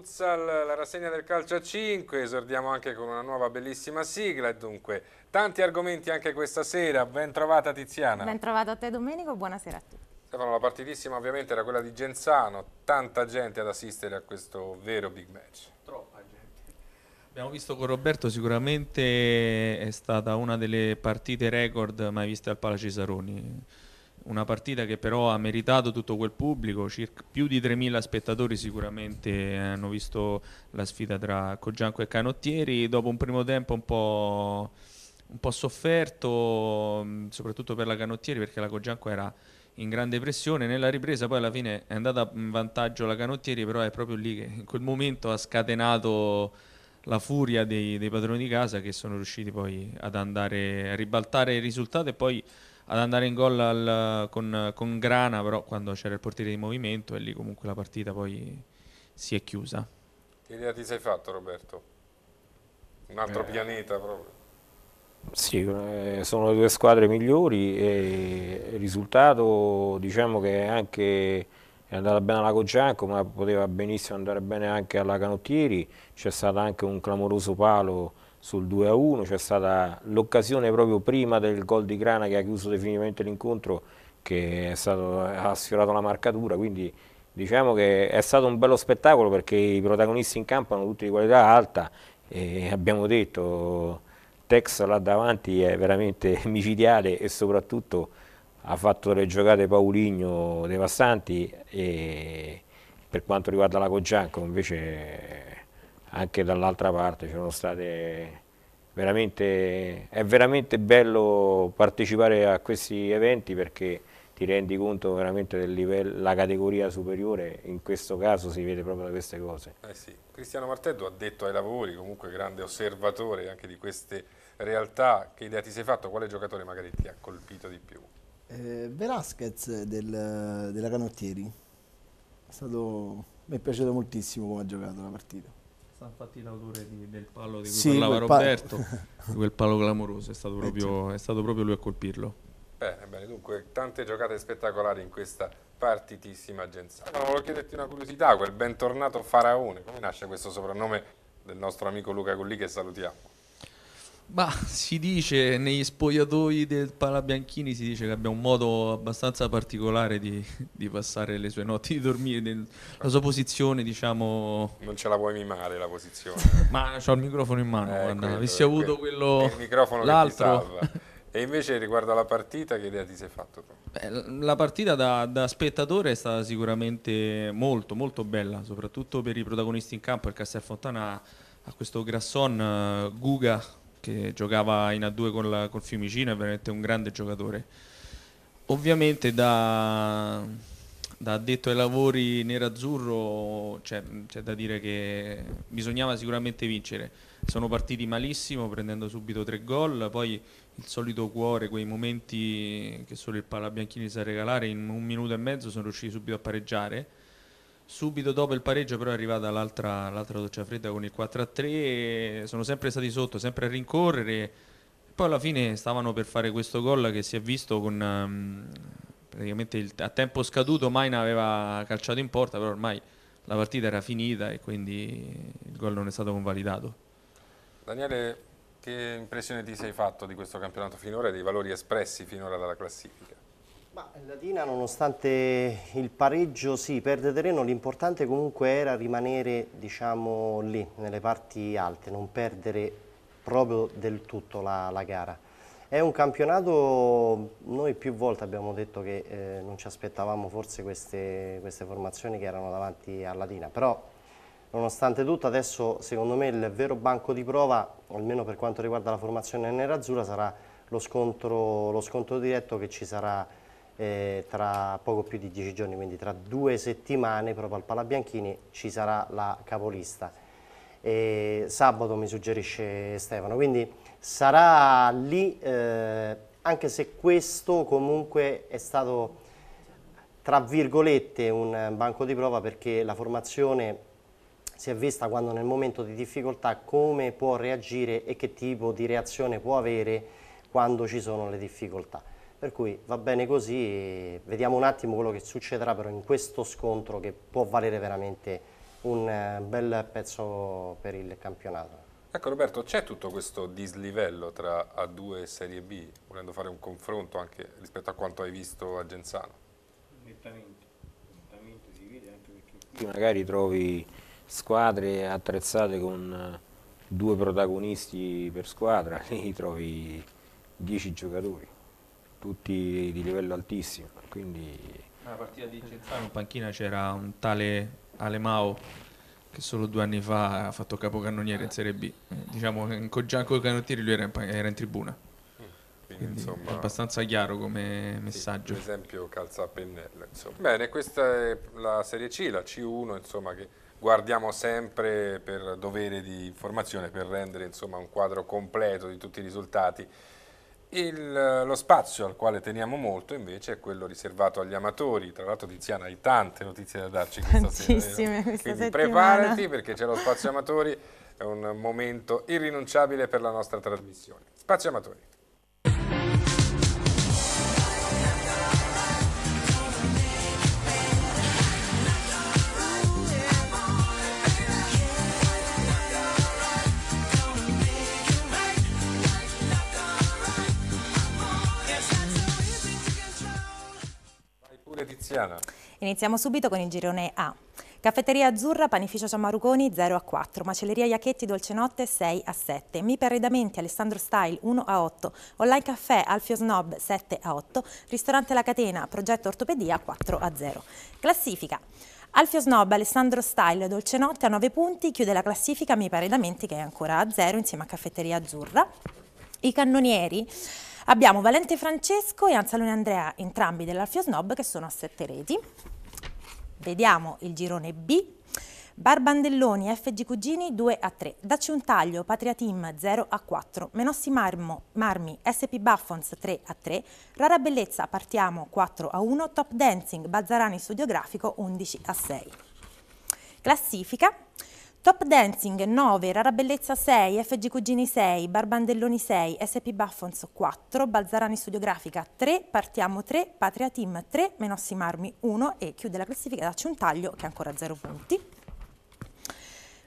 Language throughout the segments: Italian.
Futsal, la rassegna del calcio a 5, esordiamo anche con una nuova bellissima sigla e dunque tanti argomenti anche questa sera, ben trovata Tiziana. Ben trovata a te Domenico, buonasera a tutti. Stefano, la partitissima ovviamente era quella di Genzano, tanta gente ad assistere a questo vero big match. Troppa gente. Abbiamo visto con Roberto sicuramente è stata una delle partite record mai viste al Palace Saroni una partita che però ha meritato tutto quel pubblico, circa più di 3.000 spettatori sicuramente hanno visto la sfida tra Coggianco e Canottieri, dopo un primo tempo un po', un po sofferto, mm, soprattutto per la Canottieri perché la Coggianco era in grande pressione, nella ripresa poi alla fine è andata in vantaggio la Canottieri, però è proprio lì che in quel momento ha scatenato la furia dei, dei padroni di casa che sono riusciti poi ad andare a ribaltare il risultato e poi ad andare in gol al, con, con, Grana, però quando c'era il portiere di movimento e lì comunque la partita poi si è chiusa. Che idea ti sei fatto Roberto? Un altro eh. pianeta proprio. Sì, eh, sono le due squadre migliori e il risultato diciamo che anche è andata bene alla Cogianco ma poteva benissimo andare bene anche alla Canottieri, c'è stato anche un clamoroso palo sul 2-1, c'è stata l'occasione proprio prima del gol di Grana che ha chiuso definitivamente l'incontro che stato, ha sfiorato la marcatura, quindi diciamo che è stato un bello spettacolo perché i protagonisti in campo hanno tutti di qualità alta e abbiamo detto Tex là davanti è veramente micidiale e soprattutto ha fatto delle giocate Pauligno devastanti e per quanto riguarda la Cogianco invece anche dall'altra parte ci sono state veramente, è veramente bello partecipare a questi eventi perché ti rendi conto veramente del livello, della categoria superiore, in questo caso si vede proprio da queste cose. Eh sì. Cristiano Martello ha detto ai lavori, comunque grande osservatore anche di queste realtà, che idea ti sei fatto? Quale giocatore magari ti ha colpito di più? Eh, Velasquez del, della Canottieri, è stato, mi è piaciuto moltissimo come ha giocato la partita sono fatti l'autore del palo di cui sì, parlava quel Roberto, pa- quel palo clamoroso, è stato, eh, proprio, è stato proprio lui a colpirlo. Bene, bene, dunque tante giocate spettacolari in questa partitissima agenzia Ma volevo chiederti una curiosità, quel bentornato Faraone, come nasce questo soprannome del nostro amico Luca Colli che salutiamo? Ma si dice negli spogliatoi del Palabianchini si dice che abbia un modo abbastanza particolare di, di passare le sue notti di dormire, del, la sua posizione diciamo... Non ce la puoi mimare la posizione. Ma ho il microfono in mano, eh, guarda, quello, avessi avuto quello... l'altro. E invece riguardo alla partita, che idea ti sei fatto Beh, la partita da, da, spettatore è stata sicuramente molto, molto bella, soprattutto per i protagonisti in campo, il Castel Fontana a questo Grasson eh, Guga che giocava in A2 con la, col Fiumicino, è veramente un grande giocatore. Ovviamente da, da addetto ai lavori nerazzurro c'è, c'è da dire che bisognava sicuramente vincere. Sono partiti malissimo prendendo subito tre gol, poi il solito cuore, quei momenti che solo il Palabianchini sa regalare, in un minuto e mezzo sono riusciti subito a pareggiare Subito dopo il pareggio però è arrivata l'altra, doccia fredda con il 4-3, sono sempre stati sotto, sempre a rincorrere, poi alla fine stavano per fare questo gol che si è visto con um, praticamente il, a tempo scaduto Maina aveva calciato in porta, però ormai la partita era finita e quindi il gol non è stato convalidato. Daniele, che impressione ti sei fatto di questo campionato finora e dei valori espressi finora dalla classifica? Ma la Dina nonostante il pareggio sì, perde terreno, l'importante comunque era rimanere diciamo, lì, nelle parti alte, non perdere proprio del tutto la, la gara. È un campionato, noi più volte abbiamo detto che eh, non ci aspettavamo forse queste, queste formazioni che erano davanti alla Latina, però nonostante tutto adesso secondo me il vero banco di prova, almeno per quanto riguarda la formazione nerazzurra, sarà lo scontro, lo scontro diretto che ci sarà eh, tra poco più di dieci giorni, quindi tra due settimane proprio al Palabianchini ci sarà la capolista. E sabato mi suggerisce Stefano, quindi sarà lì eh, anche se questo comunque è stato tra virgolette un banco di prova perché la formazione si è vista quando nel momento di difficoltà come può reagire e che tipo di reazione può avere quando ci sono le difficoltà per cui va bene così, vediamo un attimo quello che succederà però in questo scontro che può valere veramente un eh, bel pezzo per il campionato. Ecco Roberto, c'è tutto questo dislivello tra A2 e Serie B, volendo fare un confronto anche rispetto a quanto hai visto a Genzano? Nettamente, nettamente si vede anche perché qui magari trovi squadre attrezzate con eh, due protagonisti per squadra, lì trovi dieci giocatori tutti di livello altissimo. Quindi... Alla partita di Genzano eh. in panchina c'era un tale Alemao che solo due anni fa ha fatto capocannoniere in eh. Serie B. Eh, diciamo che già con i canottieri lui era in, era in tribuna. Mm. Quindi, Quindi, insomma, è abbastanza chiaro come messaggio. Sì, per esempio calza a pennello. Insomma. Bene, questa è la Serie C, la C1, insomma, che guardiamo sempre per dovere di informazione, per rendere insomma, un quadro completo di tutti i risultati il, eh, lo spazio al quale teniamo molto invece è quello riservato agli amatori, tra l'altro Tiziana hai tante notizie da darci questa sera, quindi settimana. preparati perché c'è lo spazio amatori, è un momento irrinunciabile per la nostra trasmissione. Spazio amatori. veneziana. Iniziamo subito con il girone A. Caffetteria Azzurra, Panificio San Maruconi 0 a 4, Macelleria Iacchetti Dolcenotte 6 a 7, Mipe Arredamenti Alessandro Style 1 a 8, Online Caffè Alfio Snob 7 a 8, Ristorante La Catena Progetto Ortopedia 4 a 0. Classifica. Alfio Snob, Alessandro Style, Dolcenotte a 9 punti, chiude la classifica Mipe Arredamenti che è ancora a 0 insieme a Caffetteria Azzurra. I cannonieri Abbiamo Valente Francesco e Anzalone Andrea, entrambi dell'Alfio Snob, che sono a sette reti. Vediamo il girone B. Barbandelloni, FG Cugini 2 a 3, Dacci un taglio, Patria Team 0 a 4, Menossi Marmo, Marmi, SP Buffons 3 a 3, Rara Bellezza partiamo 4 a 1, Top Dancing, Bazzarani Studio Grafico 11 a 6. Classifica Top Dancing 9, Rara Bellezza 6, FG Cugini 6, Barbandelloni 6, SP Buffons 4, Balzarani Studiografica 3, Partiamo 3, Patria Team 3, Menossi Marmi 1 e chiude la classifica dacci un taglio che è ancora 0 punti.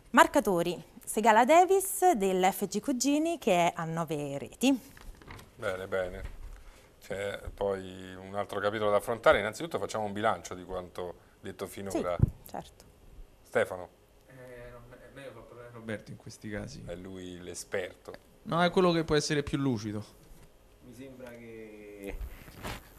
Marcatori, Segala Davis dell'FG Cugini che è a 9 reti. Bene, bene. C'è poi un altro capitolo da affrontare. Innanzitutto facciamo un bilancio di quanto detto finora. Sì, certo. Stefano. Roberto in questi casi. È lui l'esperto. No, è quello che può essere più lucido. Mi sembra che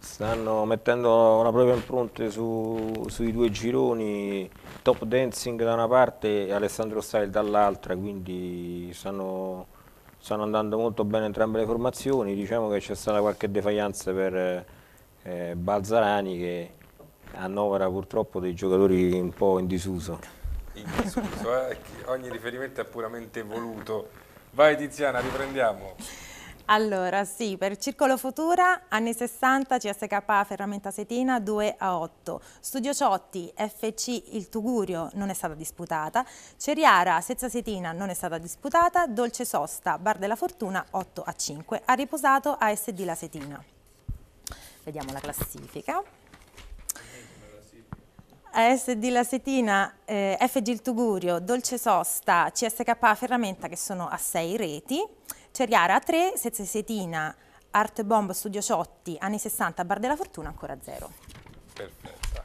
stanno mettendo una propria impronta su, sui due gironi, Top Dancing da una parte e Alessandro Style dall'altra, quindi stanno, stanno, andando molto bene entrambe le formazioni, diciamo che c'è stata qualche defaianza per eh, Balzarani che annovera purtroppo dei giocatori un po' in disuso in disuso, eh? ogni riferimento è puramente voluto. Vai Tiziana, riprendiamo. Allora, sì, per Circolo Futura, anni 60, CSK Ferramenta Setina 2 a 8, Studio Ciotti, FC Il Tugurio non è stata disputata, Ceriara, Sezza Setina non è stata disputata, Dolce Sosta, Bar della Fortuna 8 a 5, ha riposato ASD La Setina. Vediamo la classifica. ASD Lasetina, eh, FG Il Tugurio, Dolce Sosta, CSK Ferramenta che sono a 6 reti, Ceriara a 3, Sezze Setina, Art Bomb Studio Ciotti, anni 60, Bar della Fortuna ancora a 0. Perfetta.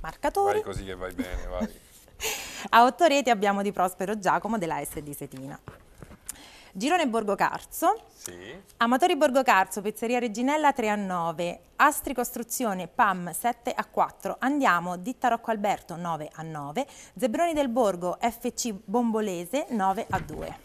Marcatori. Vai così che vai bene, vai. a 8 reti abbiamo di Prospero Giacomo della ASD Setina. Girone Borgo Carso, sì. Amatori Borgo Carso, Pizzeria Reginella 3 a 9, Astri Costruzione PAM 7 a 4, Andiamo, Ditta Rocco Alberto 9 a 9, Zebroni del Borgo FC Bombolese 9 a 2.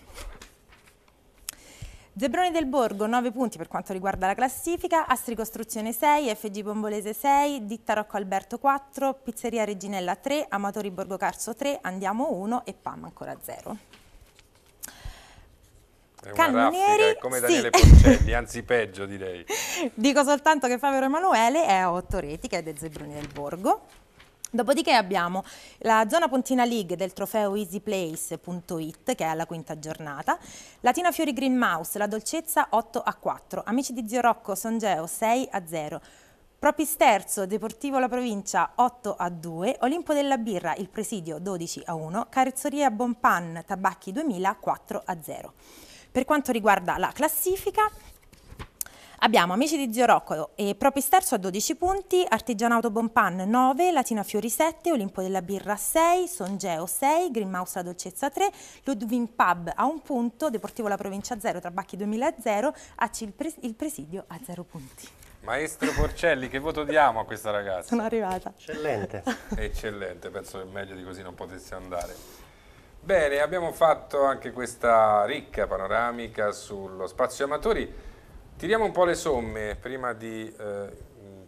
Zebroni del Borgo 9 punti per quanto riguarda la classifica, Astri Costruzione 6, FG Bombolese 6, Ditta Rocco Alberto 4, Pizzeria Reginella 3, Amatori Borgo Carso 3, Andiamo 1 e PAM ancora 0. È Cannonieri, come Daniele sì. Porcelli, anzi peggio direi. Dico soltanto che Favero Emanuele è a otto reti, che è dei Zebroni del Borgo. Dopodiché abbiamo la zona Pontina League del trofeo easyplace.it che è alla quinta giornata, Latina Fiori Green Mouse, la dolcezza 8 a 4, Amici di Zio Rocco Songeo 6 a 0, Propisterzo Deportivo La Provincia 8 a 2, Olimpo della Birra il Presidio 12 a 1, Carrezzoria Bonpan Tabacchi 2000 4 a 0. Per quanto riguarda la classifica, Abbiamo Amici di Zio Rocco e Proprio Sterzo a 12 punti, Artigianato Bonpan 9, Latina Fiori 7, Olimpo della Birra 6, Songeo 6, Green Mouse La Dolcezza 3, Ludwig Pub a 1 punto, Deportivo La Provincia 0, Trabacchi 2000 0, AC il, pres il Presidio a 0 punti. Maestro Porcelli, che voto diamo a questa ragazza? Sono arrivata. Eccellente. Eccellente, penso che meglio di così non potesse andare. Bene, abbiamo fatto anche questa ricca panoramica sullo spazio amatori. Tiriamo un po' le somme prima di eh,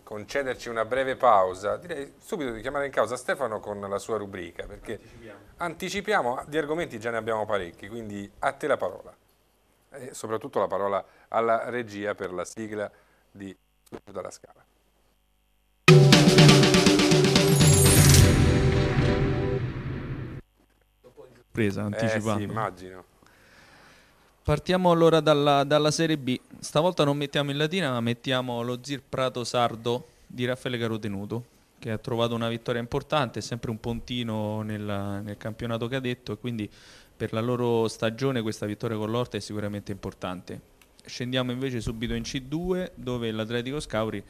concederci una breve pausa. Direi subito di chiamare in causa Stefano con la sua rubrica, perché anticipiamo, anticipiamo di argomenti già ne abbiamo parecchi, quindi a te la parola. E soprattutto la parola alla regia per la sigla di Sulla Scala. presa, anticipata. Eh sì, immagino. Partiamo allora dalla, dalla, Serie B. Stavolta non mettiamo in latina, ma mettiamo lo Zir Prato Sardo di Raffaele Carotenuto, che ha trovato una vittoria importante, è sempre un pontino nel, nel campionato cadetto e quindi per la loro stagione questa vittoria con l'Orta è sicuramente importante. Scendiamo invece subito in C2 dove l'Atletico Scauri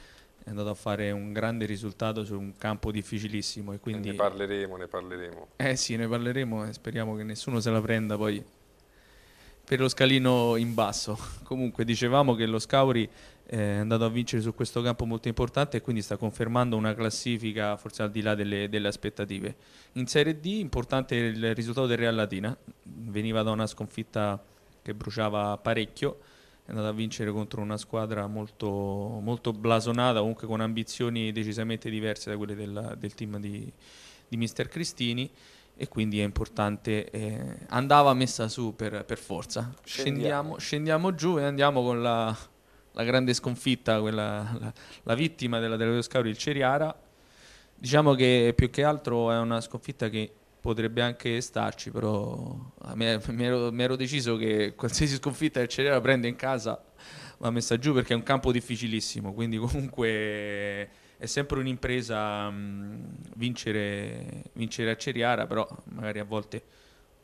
è andato a fare un grande risultato su un campo difficilissimo. E quindi... E ne parleremo, ne parleremo. Eh sì, ne parleremo e speriamo che nessuno se la prenda poi per lo scalino in basso. Comunque dicevamo che lo Scauri eh, è andato a vincere su questo campo molto importante e quindi sta confermando una classifica forse al di là delle, delle aspettative. In Serie D importante il risultato del Real Latina, veniva da una sconfitta che bruciava parecchio andata a vincere contro una squadra molto, molto blasonata, comunque con ambizioni decisamente diverse da quelle della, del team di, di mister Cristini e quindi è importante, eh, andava messa su per, per forza. Scendiamo. Scendiamo, scendiamo, giù e andiamo con la, la grande sconfitta, quella, la, la, vittima della Televideo Scauri, il Ceriara. Diciamo che più che altro è una sconfitta che potrebbe anche starci, però ah, mi, ero, mi, ero, deciso che qualsiasi sconfitta del Cerera prende in casa va messa giù perché è un campo difficilissimo, quindi comunque è sempre un'impresa mh, mm, vincere, vincere, a Ceriara, però magari a volte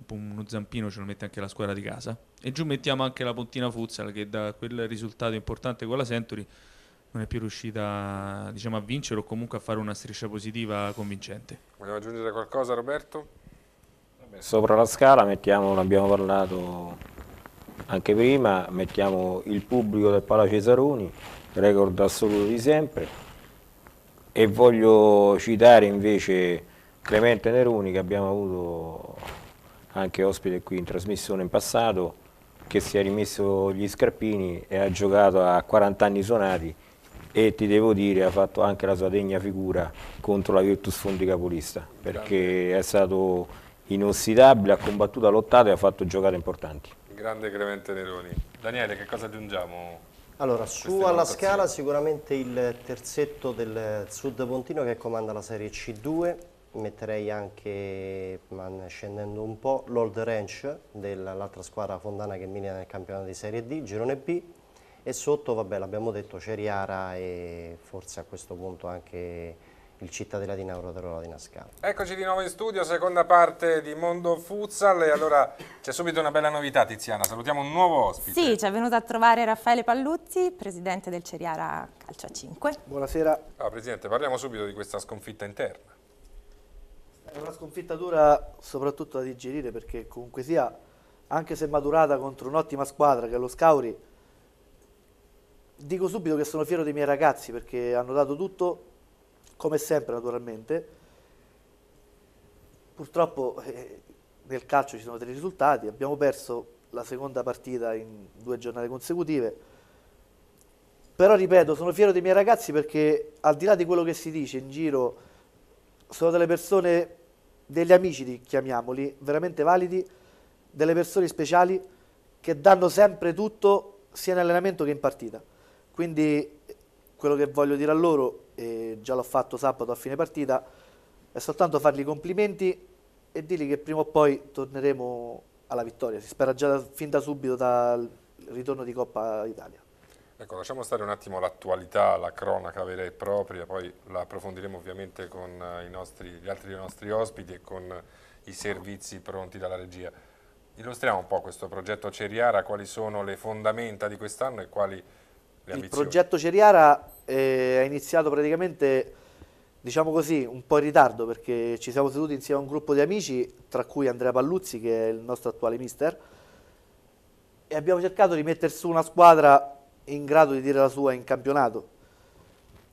uno zampino ce lo mette anche la squadra di casa. E giù mettiamo anche la Pontina Futsal che da quel risultato importante con la Century non è più riuscita diciamo, a vincere o comunque a fare una striscia positiva convincente. Vogliamo aggiungere qualcosa Roberto? sopra la scala mettiamo, ne abbiamo parlato anche prima, mettiamo il pubblico del Palazzo Cesaroni, record assoluto di sempre, e voglio citare invece Clemente Neroni che abbiamo avuto anche ospite qui in trasmissione in passato, che si è rimesso gli scarpini e ha giocato a 40 anni suonati e ti devo dire ha fatto anche la sua degna figura contro la Virtus Fondi Capolista perché è stato inossidabile, ha combattuto, ha lottato e ha fatto giocate importanti. Grande Clemente Neroni. Daniele, che cosa aggiungiamo? Allora, su alla scala sicuramente il terzetto del Sud Pontino che comanda la Serie C2, metterei anche, scendendo un po', l'Old Ranch dell'altra squadra fondana che milita nel campionato di Serie D, Girone B, e sotto, vabbè, l'abbiamo detto, Ceriara e forse a questo punto anche il cittadino di Nauro di Nascano. Eccoci di nuovo in studio, seconda parte di Mondo Futsal e allora c'è subito una bella novità Tiziana, salutiamo un nuovo ospite. Sì, ci è venuto a trovare Raffaele Palluzzi, presidente del Ceriara Calcio 5. Buonasera. Allora, presidente, parliamo subito di questa sconfitta interna. È una sconfitta dura soprattutto da digerire perché comunque sia, anche se maturata contro un'ottima squadra che è lo Scauri, dico subito che sono fiero dei miei ragazzi perché hanno dato tutto, come sempre naturalmente. Purtroppo eh, nel calcio ci sono dei risultati, abbiamo perso la seconda partita in due giornate consecutive. Però ripeto, sono fiero dei miei ragazzi perché al di là di quello che si dice in giro, sono delle persone, degli amici, chiamiamoli, veramente validi, delle persone speciali che danno sempre tutto sia in allenamento che in partita. Quindi quello che voglio dire a loro, eh, già l'ho fatto sabato a fine partita, è soltanto fargli complimenti e dirgli che prima o poi torneremo alla vittoria. Si spera già fin da subito dal ritorno di Coppa Italia. Ecco, lasciamo stare un attimo l'attualità, la cronaca vera e propria, poi la approfondiremo ovviamente con eh, nostri, gli altri nostri ospiti e con eh, i servizi pronti dalla regia. Illustriamo un po' questo progetto Ceriara, quali sono le fondamenta di quest'anno e quali il progetto Ceriara eh, è iniziato praticamente, diciamo così, un po' in ritardo perché ci siamo seduti insieme a un gruppo di amici, tra cui Andrea Palluzzi che è il nostro attuale mister, e abbiamo cercato di mettere su una squadra in grado di dire la sua in campionato.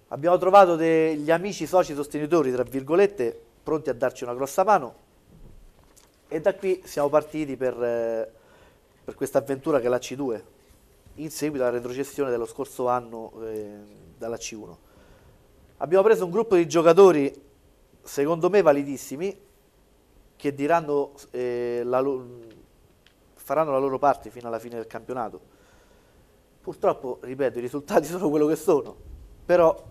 Abbiamo trovato degli amici soci sostenitori, tra virgolette, pronti a darci una grossa mano e da qui siamo partiti per, eh, per questa avventura che è la C2 in seguito alla retrocessione dello scorso anno eh, dalla C1. Abbiamo preso un gruppo di giocatori, secondo me, validissimi, che diranno, eh, la, faranno la loro parte fino alla fine del campionato. Purtroppo, ripeto, i risultati sono quello che sono, però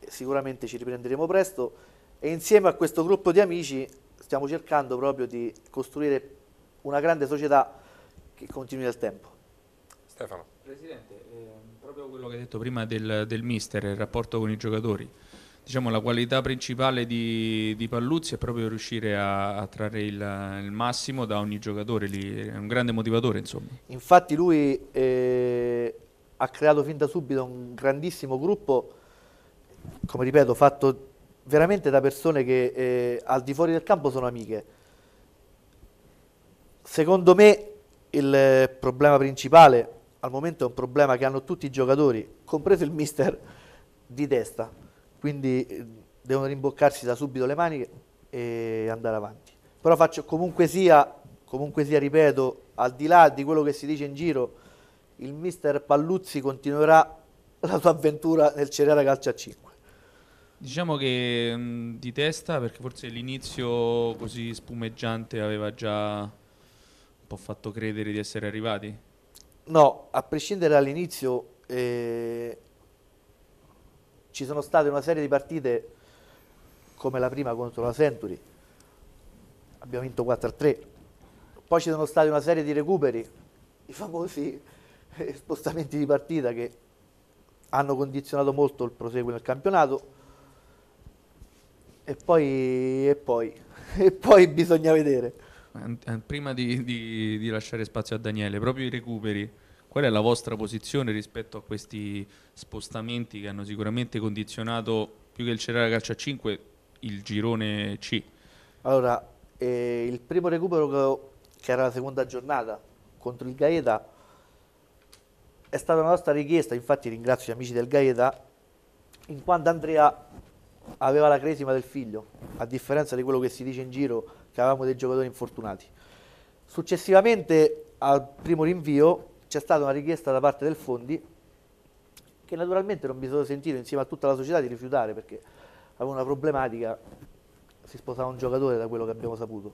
eh, sicuramente ci riprenderemo presto e insieme a questo gruppo di amici stiamo cercando proprio di costruire una grande società che continui nel tempo. Stefano. Presidente, eh, proprio quello che hai detto prima del, del mister, il rapporto con i giocatori. Diciamo, la qualità principale di, di, Palluzzi è proprio riuscire a, a trarre il, il, massimo da ogni giocatore, lì, è un grande motivatore insomma. Infatti lui eh, ha creato fin da subito un grandissimo gruppo, come ripeto, fatto veramente da persone che eh, al di fuori del campo sono amiche. Secondo me il problema principale al momento è un problema che hanno tutti i giocatori, compreso il mister, di testa. Quindi eh, devono rimboccarsi da subito le maniche e andare avanti. Però faccio comunque sia, comunque sia, ripeto, al di là di quello che si dice in giro, il mister Palluzzi continuerà la sua avventura nel Cerera Calcio a 5. Diciamo che mh, mm, di testa, perché forse l'inizio così spumeggiante aveva già un po' fatto credere di essere arrivati No, a prescindere dall'inizio eh, ci sono state una serie di partite come la prima contro la Century, abbiamo vinto 4-3, poi ci sono state una serie di recuperi, i famosi eh, spostamenti di partita che hanno condizionato molto il proseguo nel campionato e poi, e poi, e poi bisogna vedere prima di, di, di lasciare spazio a Daniele, proprio i recuperi, qual è la vostra posizione rispetto a questi spostamenti che hanno sicuramente condizionato più che il Cerara Calcio a 5 il girone C? Allora, eh, il primo recupero che era la seconda giornata contro il Gaeta è stata una nostra richiesta, infatti ringrazio gli amici del Gaeta, in quanto Andrea aveva la cresima del figlio, a differenza di quello che si dice in giro che avevamo dei giocatori infortunati. Successivamente al primo rinvio c'è stata una richiesta da parte del Fondi che naturalmente non mi sono sentito insieme a tutta la società di rifiutare perché avevo una problematica, si sposava un giocatore da quello che abbiamo saputo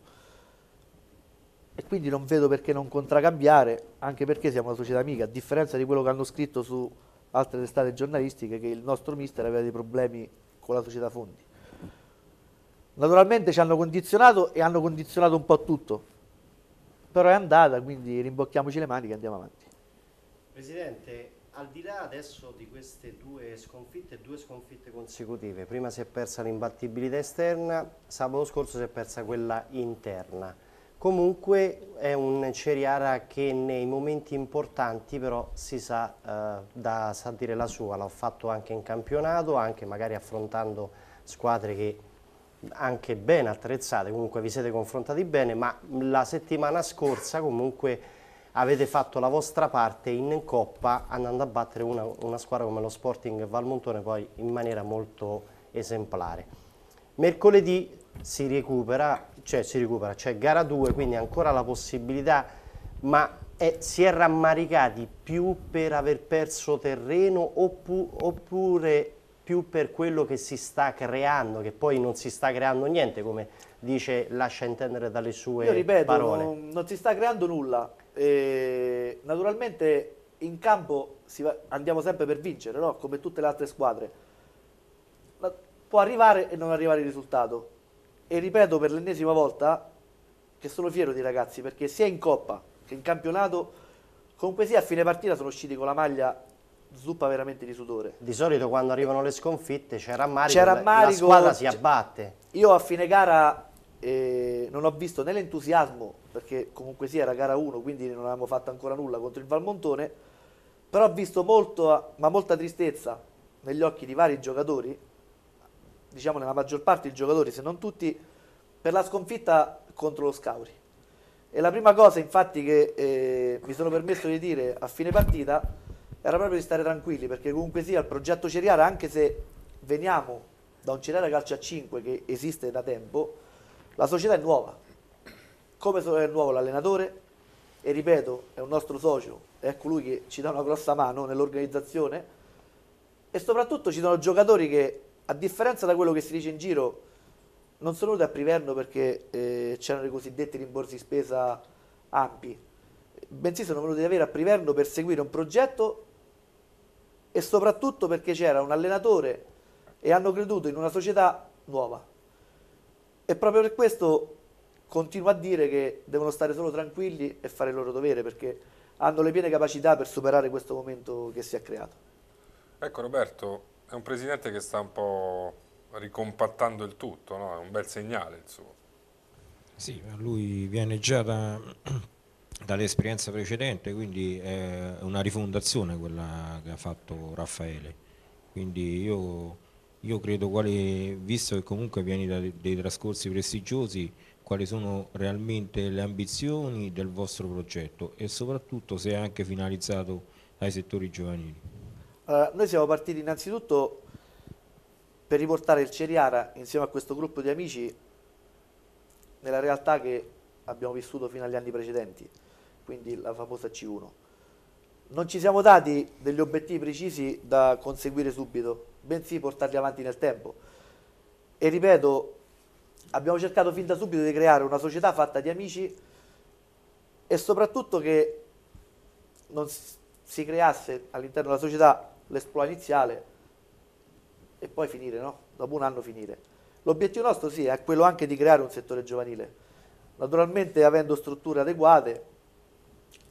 e quindi non vedo perché non contracambiare, anche perché siamo una società amica, a differenza di quello che hanno scritto su altre testate giornalistiche che il nostro mister aveva dei problemi con la società fondi. Naturalmente ci hanno condizionato e hanno condizionato un po' tutto, però è andata, quindi rimbocchiamoci le maniche e andiamo avanti. Presidente, al di là adesso di queste due sconfitte, due sconfitte consecutive, prima si è persa l'imbattibilità esterna, sabato scorso si è persa quella interna. Comunque è un Ceriara che nei momenti importanti però si sa, eh, da, sa dire la sua, l'ha fatto anche in campionato, anche magari affrontando squadre che anche ben attrezzate, comunque vi siete confrontati bene, ma la settimana scorsa comunque avete fatto la vostra parte in Coppa andando a battere una, una squadra come lo Sporting Valmontone poi in maniera molto esemplare. Mercoledì si recupera, cioè si recupera, cioè gara 2, quindi ancora la possibilità, ma è, si è rammaricati più per aver perso terreno oppure più per quello che si sta creando, che poi non si sta creando niente, come dice, lascia intendere dalle sue Io ripeto, parole. Non, non si sta creando nulla. E, naturalmente in campo va, andiamo sempre per vincere, no? come tutte le altre squadre. Ma può arrivare e non arrivare il risultato. E ripeto per l'ennesima volta che sono fiero dei ragazzi perché sia in Coppa che in campionato, comunque sia a fine partita sono usciti con la maglia zuppa veramente di sudore. Di solito quando arrivano le sconfitte c'è rammarico, c'è rammarico la squadra si abbatte. Io a fine gara eh, non ho visto né l'entusiasmo, perché comunque sì era gara 1, quindi non avevamo fatto ancora nulla contro il Valmontone, però ho visto molto, ma molta tristezza negli occhi di vari giocatori, diciamo nella maggior parte i giocatori, se non tutti, per la sconfitta contro lo Scauri. E la prima cosa infatti che eh, mi sono permesso di dire a fine partita era proprio di stare tranquilli perché comunque sia il progetto Ceriara, anche se veniamo da un Ceriara Calcio a 5 che esiste da tempo, la società è nuova. Come è nuovo l'allenatore? E ripeto, è un nostro socio, è colui che ci dà una grossa mano nell'organizzazione e soprattutto ci sono giocatori che, a differenza da quello che si dice in giro, non sono venuti a Priverno perché eh, c'erano i cosiddetti rimborsi spesa ampi, bensì sono venuti ad avere a Priverno per seguire un progetto e soprattutto perché c'era un allenatore e hanno creduto in una società nuova. E proprio per questo continuo a dire che devono stare solo tranquilli e fare il loro dovere perché hanno le piene capacità per superare questo momento che si è creato. Ecco Roberto, è un presidente che sta un po' ricompattando il tutto, no? è un bel segnale il suo. Sì, lui viene già da dall'esperienza precedente, quindi è una rifondazione quella che ha fatto Raffaele. Quindi io, io credo, quale, visto che comunque vieni da dei trascorsi prestigiosi, quali sono realmente le ambizioni del vostro progetto e soprattutto se è anche finalizzato ai settori giovanili. Allora, noi siamo partiti innanzitutto per riportare il Ceriara insieme a questo gruppo di amici nella realtà che abbiamo vissuto fino agli anni precedenti quindi la famosa C1. Non ci siamo dati degli obiettivi precisi da conseguire subito, bensì portarli avanti nel tempo. E ripeto, abbiamo cercato fin da subito di creare una società fatta di amici e soprattutto che non si creasse all'interno della società l'esploa iniziale e poi finire, no? dopo un anno finire. L'obiettivo nostro sì è quello anche di creare un settore giovanile, naturalmente avendo strutture adeguate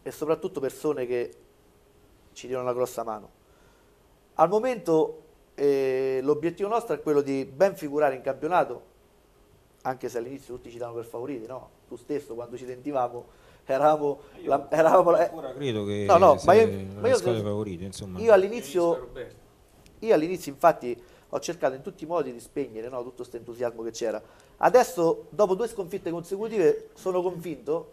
e soprattutto persone che ci diano una grossa mano. Al momento eh, l'obiettivo nostro è quello di ben figurare in campionato, anche se all'inizio tutti ci danno per favoriti, no? Tu stesso quando ci sentivamo eravamo, la, eravamo la, eh, credo che no, no, ma io, ma io, favorite, io all'inizio io all'inizio infatti ho cercato in tutti i modi di spegnere no, tutto questo entusiasmo che c'era adesso dopo due sconfitte consecutive sono convinto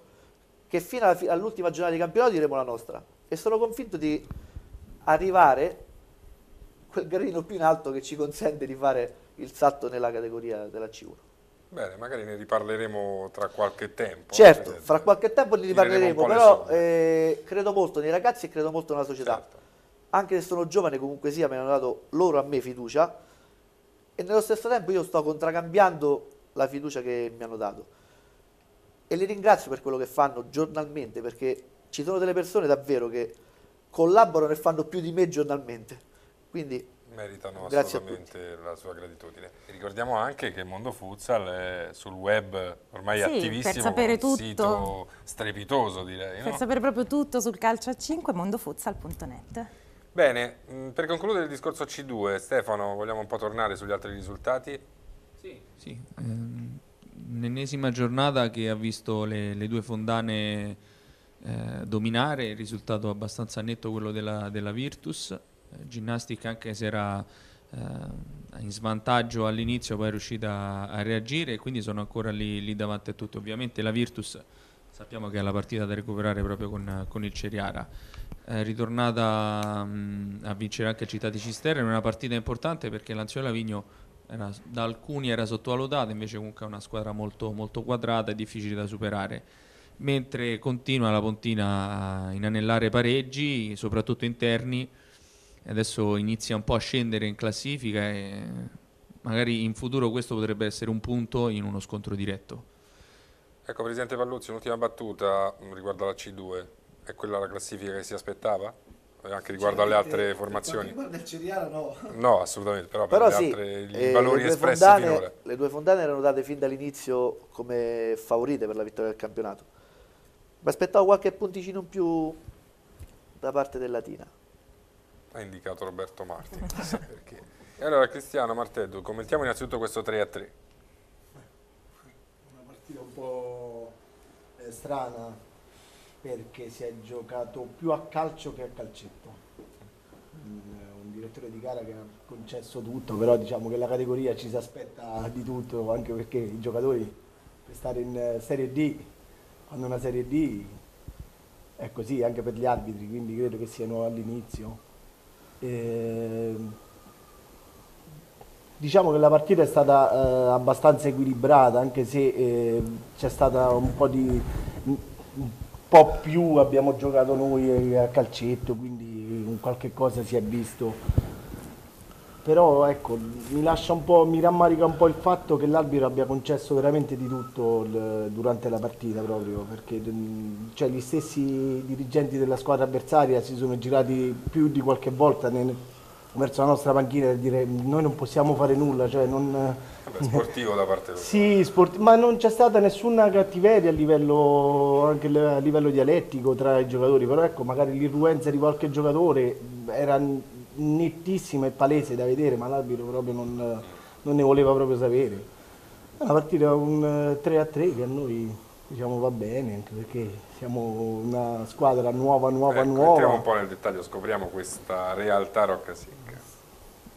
che fino all'ultima giornata di campionato diremo la nostra e sono convinto di arrivare quel gradino più in alto che ci consente di fare il salto nella categoria della C1. Bene, magari ne riparleremo tra qualche tempo. Certo, eh, fra qualche tempo ne riparleremo, però eh, credo molto nei ragazzi e credo molto nella società. Certo. Anche se sono giovane comunque sia, mi hanno dato loro a me fiducia e nello stesso tempo io sto contracambiando la fiducia che mi hanno dato e li ringrazio per quello che fanno giornalmente, perché ci sono delle persone davvero che collaborano e fanno più di me giornalmente. Quindi meritano assolutamente la sua gratitudine. E ricordiamo anche che Mondo Futsal è sul web ormai sì, attivissimo, per sapere tutto, sito strepitoso direi. Per no? sapere proprio tutto sul calcio a 5, mondofutsal.net. Bene, mm, per concludere il discorso C2, Stefano, vogliamo un po' tornare sugli altri risultati? Sì, sì ehm, un'ennesima giornata che ha visto le, le due fondane eh, dominare, il risultato abbastanza netto quello della, della Virtus, eh, Ginnastica anche se era eh, in svantaggio all'inizio poi è riuscita a reagire e quindi sono ancora lì, lì, davanti a tutti. ovviamente la Virtus sappiamo che è la partita da recuperare proprio con, con il Ceriara. È ritornata mh, mm, a vincere anche Città di Cisterna, in una partita importante perché Lanziola Vigno era, da alcuni era sottovalutata, invece comunque è una squadra molto, molto quadrata e difficile da superare. Mentre continua la Pontina a inanellare pareggi, soprattutto interni, adesso inizia un po' a scendere in classifica e magari in futuro questo potrebbe essere un punto in uno scontro diretto. Ecco Presidente Palluzzi, un'ultima battuta riguardo alla C2, è quella la classifica che si aspettava? Eh, anche riguardo alle altre cioè, formazioni. Riguardo eh, il Ceriano no. No, assolutamente, però, però per sì, altre, eh, i valori espressi fondane, finora. Le due fondane erano date fin dall'inizio come favorite per la vittoria del campionato. Mi aspettavo qualche punticino in più da parte del Latina. Ha indicato Roberto Marti, perché. E allora Cristiano Marteddu, commentiamo innanzitutto questo 3 3. Una partita un po' eh, strana perché si è giocato più a calcio che a calcetto. Un direttore di gara che ha concesso tutto, però diciamo che la categoria ci si aspetta di tutto, anche perché i giocatori per stare in Serie D, quando una Serie D è così anche per gli arbitri, quindi credo che siano all'inizio. E... Ehm, diciamo che la partita è stata eh, abbastanza equilibrata, anche se eh, c'è stata un po' di po' più abbiamo giocato noi a calcetto, quindi qualche cosa si è visto. Però ecco, mi lascia un po', mi rammarica un po' il fatto che l'arbitro abbia concesso veramente di tutto il, durante la partita proprio, perché mm, cioè, gli stessi dirigenti della squadra avversaria si sono girati più di qualche volta nel, verso la nostra panchina e dire noi non possiamo fare nulla, cioè non... Beh, sportivo da parte loro. sì, sport... ma non c'è stata nessuna cattiveria a livello, anche a livello dialettico tra i giocatori, però ecco, magari l'irruenza di qualche giocatore era nettissima e palese da vedere, ma l'arbitro proprio non, non ne voleva proprio sapere. È una partita un 3 eh, 3 che a noi diciamo va bene anche perché siamo una squadra nuova nuova ecco, nuova entriamo un po' nel dettaglio scopriamo questa realtà Roccasini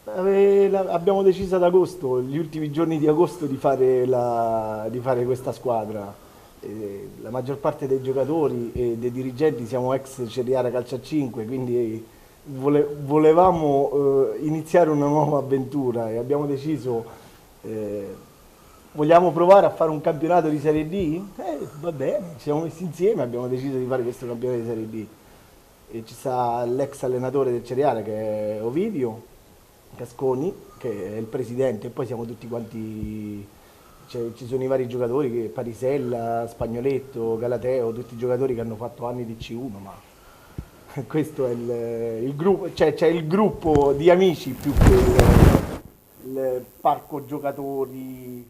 abbiamo deciso ad agosto, gli ultimi giorni di agosto, di fare, la, di fare questa squadra. la maggior parte dei giocatori e dei dirigenti siamo ex Ceriara Calcia 5, quindi vole, volevamo eh, iniziare una nuova avventura e abbiamo deciso, eh, vogliamo provare a fare un campionato di Serie D? Eh, va bene, ci siamo messi insieme e abbiamo deciso di fare questo campionato di Serie D. E ci sta l'ex allenatore del Ceriara che è Ovidio, Casconi, che è il presidente, e poi siamo tutti quanti, cioè, ci sono i vari giocatori, Parisella, Spagnoletto, Galateo, tutti giocatori che hanno fatto anni di C1, ma questo è il, il gruppo, cioè c'è il gruppo di amici più che il, il parco giocatori.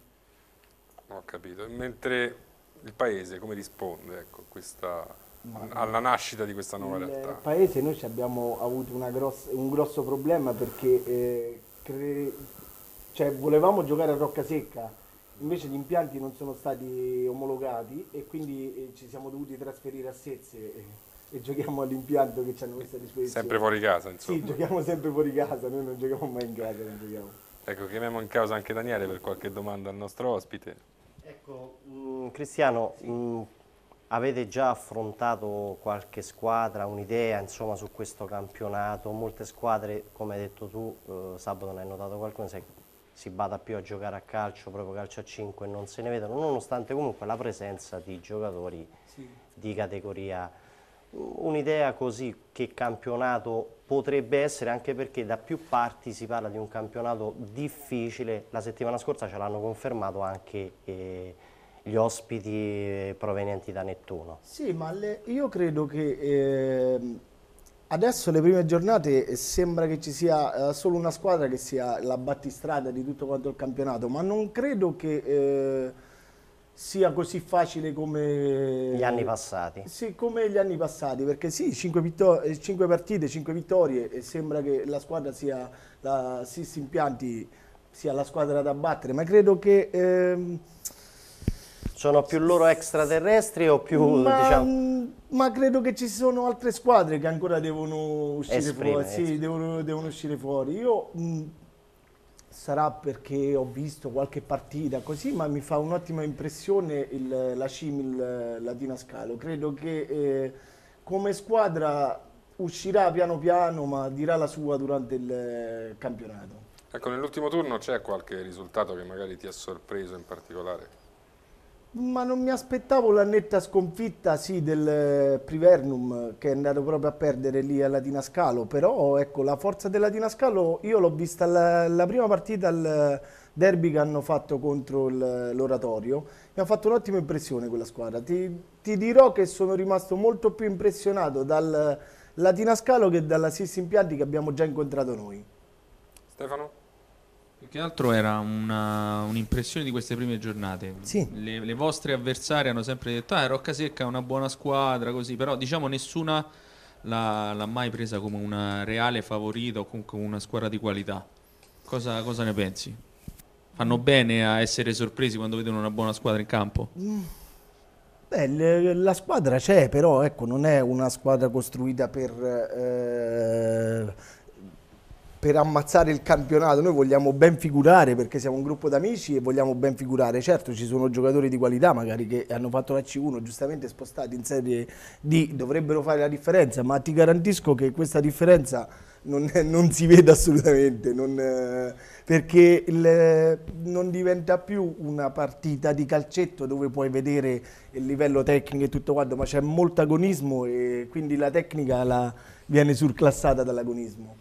Ho capito, mentre il paese come risponde ecco, a questa alla nascita di questa nuova realtà? Nel paese noi abbiamo avuto grossa, un grosso problema perché eh, cre... cioè, volevamo giocare a rocca secca, invece gli impianti non sono stati omologati e quindi eh, ci siamo dovuti trasferire a Sezze e, e giochiamo all'impianto che ci hanno messo a disposizione. Sempre fuori casa, insomma. Sì, giochiamo sempre fuori casa, noi non giochiamo mai in casa. Ecco, chiamiamo in causa anche Daniele per qualche domanda al nostro ospite. Ecco, mh, mm, Cristiano, mh, mm, Avete già affrontato qualche squadra, un'idea insomma su questo campionato? Molte squadre, come hai detto tu, eh, sabato ne hai notato qualcuno, se si bada più a giocare a calcio, proprio calcio a 5 non se ne vedono, nonostante comunque la presenza di giocatori sì. di categoria. Un'idea così che campionato potrebbe essere anche perché da più parti si parla di un campionato difficile, la settimana scorsa ce l'hanno confermato anche eh, gli ospiti provenienti da Nettuno. Sì, ma le, io credo che eh, adesso le prime giornate sembra che ci sia eh, solo una squadra che sia la battistrada di tutto quanto il campionato, ma non credo che... Eh, sia così facile come gli anni passati. Sì, come gli anni passati, perché sì, 5, 5 eh, partite, 5 vittorie e sembra che la squadra sia la Sissi Impianti sia la squadra da battere, ma credo che ehm, sono più loro extraterrestri o più, ma, diciamo... ma credo che ci sono altre squadre che ancora devono uscire Esprime, fuori. Sì, devono, devono, uscire fuori. Io... Mh, mm, sarà perché ho visto qualche partita così, ma mi fa un'ottima impressione il, la Cimil Latina Scalo. Credo che eh, come squadra uscirà piano piano, ma dirà la sua durante il campionato. Ecco, nell'ultimo turno c'è qualche risultato che magari ti ha sorpreso in particolare? Ma non mi aspettavo la netta sconfitta, sì, del eh, Privernum che è andato proprio a perdere lì alla Dinascalo, però ecco, la forza della Dinascalo io l'ho vista la, la, prima partita al eh, derby che hanno fatto contro eh, l'Oratorio, mi ha fatto un'ottima impressione quella squadra. Ti, ti, dirò che sono rimasto molto più impressionato dal Latina Scalo che dalla Sissi Impianti che abbiamo già incontrato noi. Stefano? Più che altro era una, un'impressione di queste prime giornate. Sì. Le, le vostre avversarie hanno sempre detto: Ah, Rocca Secca è una buona squadra, così, però diciamo nessuna l'ha, l'ha mai presa come una reale favorita o comunque una squadra di qualità. Cosa, cosa, ne pensi? Fanno bene a essere sorpresi quando vedono una buona squadra in campo? Mm. Beh, la squadra c'è, però ecco, non è una squadra costruita per eh, per ammazzare il campionato, noi vogliamo ben figurare perché siamo un gruppo d'amici e vogliamo ben figurare, certo ci sono giocatori di qualità magari che hanno fatto la C1 giustamente spostati in Serie D, dovrebbero fare la differenza, ma ti garantisco che questa differenza non, non si vede assolutamente, non, eh, perché il, eh, non diventa più una partita di calcetto dove puoi vedere il livello tecnico e tutto quanto, ma c'è molto agonismo e quindi la tecnica la, viene surclassata dall'agonismo.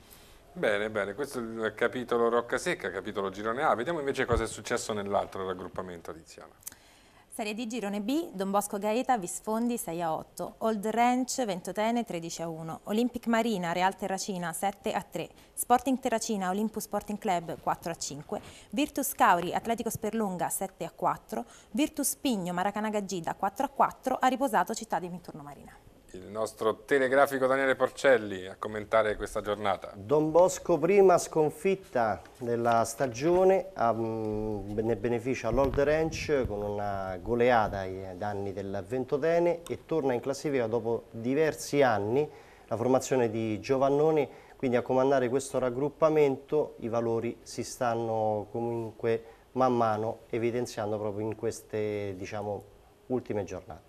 Bene, bene, questo è il capitolo Rocca Secca, capitolo Girone A. Vediamo invece cosa è successo nell'altro raggruppamento Tiziana. Serie D Girone B, Don Bosco Gaeta, Visfondi 6 a 8, Old Ranch Ventotene 13 a 1, Olympic Marina, Real Terracina 7 a 3, Sporting Terracina, Olympus Sporting Club 4 a 5, Virtus Cauri, Atletico Sperlunga 7 a 4, Virtus Pigno, Gaggida 4 a 4, ha riposato Città di Minturno Marina il nostro telegrafico Daniele Porcelli a commentare questa giornata. Don Bosco prima sconfitta della stagione, um, ne beneficia l'Old Ranch con una goleata ai danni del Ventotene e torna in classifica dopo diversi anni la formazione di Giovannone, quindi a comandare questo raggruppamento i valori si stanno comunque man mano evidenziando proprio in queste diciamo, ultime giornate.